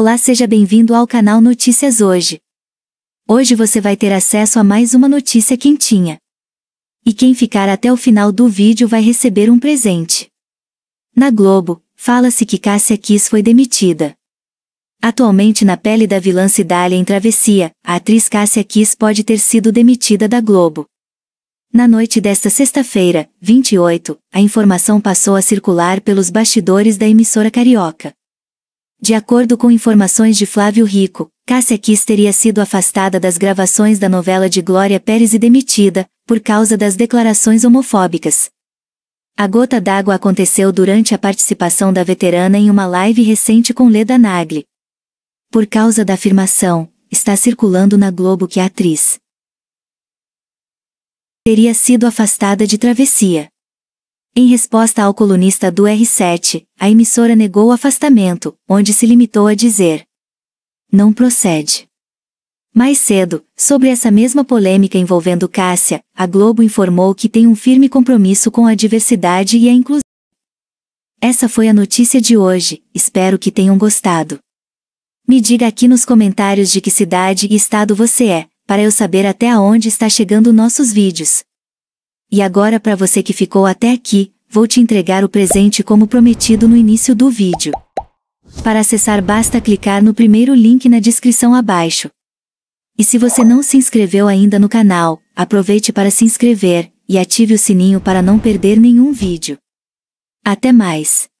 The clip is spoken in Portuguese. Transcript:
Olá, seja bem-vindo ao canal Notícias Hoje. Hoje você vai ter acesso a mais uma notícia quentinha. E quem ficar até o final do vídeo vai receber um presente. Na Globo, fala-se que Cássia Kiss foi demitida. Atualmente na pele da vilã Cidália em Travessia, a atriz Cássia Kiss pode ter sido demitida da Globo. Na noite desta sexta-feira, 28, a informação passou a circular pelos bastidores da emissora carioca. De acordo com informações de Flávio Rico, Cássia Kiss teria sido afastada das gravações da novela de Glória Pérez e demitida, por causa das declarações homofóbicas. A gota d'água aconteceu durante a participação da veterana em uma live recente com Leda Nagli. Por causa da afirmação, está circulando na Globo que a atriz teria sido afastada de travessia. Em resposta ao colunista do R7, a emissora negou o afastamento, onde se limitou a dizer: Não procede. Mais cedo, sobre essa mesma polêmica envolvendo Cássia, a Globo informou que tem um firme compromisso com a diversidade e a inclusão. Essa foi a notícia de hoje, espero que tenham gostado. Me diga aqui nos comentários de que cidade e estado você é, para eu saber até onde está chegando nossos vídeos. E agora para você que ficou até aqui, vou te entregar o presente como prometido no início do vídeo. Para acessar basta clicar no primeiro link na descrição abaixo. E se você não se inscreveu ainda no canal, aproveite para se inscrever e ative o sininho para não perder nenhum vídeo. Até mais!